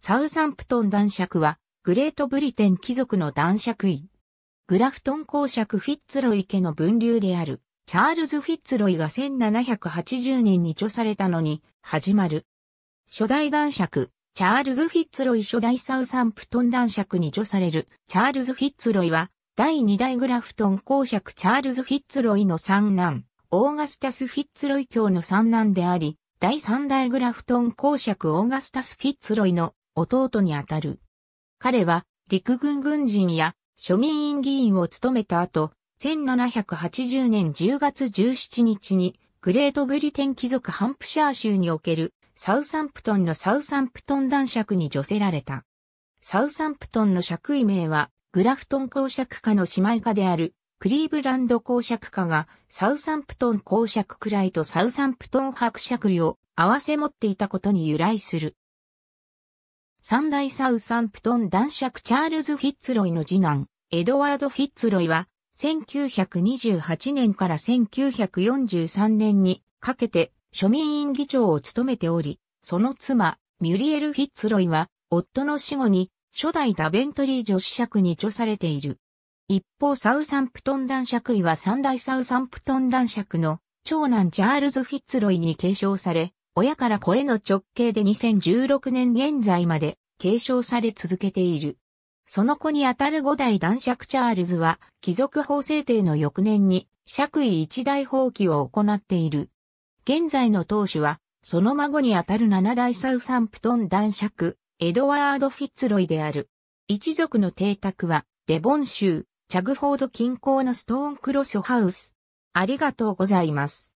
サウサンプトン男爵は、グレートブリテン貴族の男爵位。グラフトン公爵フィッツロイ家の分流である、チャールズ・フィッツロイが1780年に著されたのに、始まる。初代男爵、チャールズ・フィッツロイ初代サウサンプトン男爵に著される、チャールズ・フィッツロイは、第2代グラフトン公爵チャールズ・フィッツロイの三男、オーガスタス・フィッツロイ卿の三男であり、第3代グラフトン公爵オーガスタス・フィッツロイの弟にあたる。彼は陸軍軍人や庶民院議員を務めた後、1780年10月17日にグレートブリテン貴族ハンプシャー州におけるサウサンプトンのサウサンプトン男爵に除せられた。サウサンプトンの爵位名はグラフトン公爵家の姉妹家であるクリーブランド公爵家がサウサンプトン公爵くらいとサウサンプトン伯爵位を合わせ持っていたことに由来する。三大サウサンプトン男爵チャールズ・フィッツロイの次男、エドワード・フィッツロイは、1928年から1943年にかけて庶民院議長を務めており、その妻、ミュリエル・フィッツロイは、夫の死後に初代ダベントリー女子爵に著されている。一方、サウサンプトン男爵位は三大サウサンプトン男爵の長男チャールズ・フィッツロイに継承され、親から子への直径で2016年現在まで継承され続けている。その子にあたる五代男爵チャールズは、貴族法制定の翌年に、爵位一大放棄を行っている。現在の当主は、その孫にあたる七代サウサンプトン男爵、エドワード・フィッツロイである。一族の邸宅は、デボン州、チャグフォード近郊のストーンクロスハウス。ありがとうございます。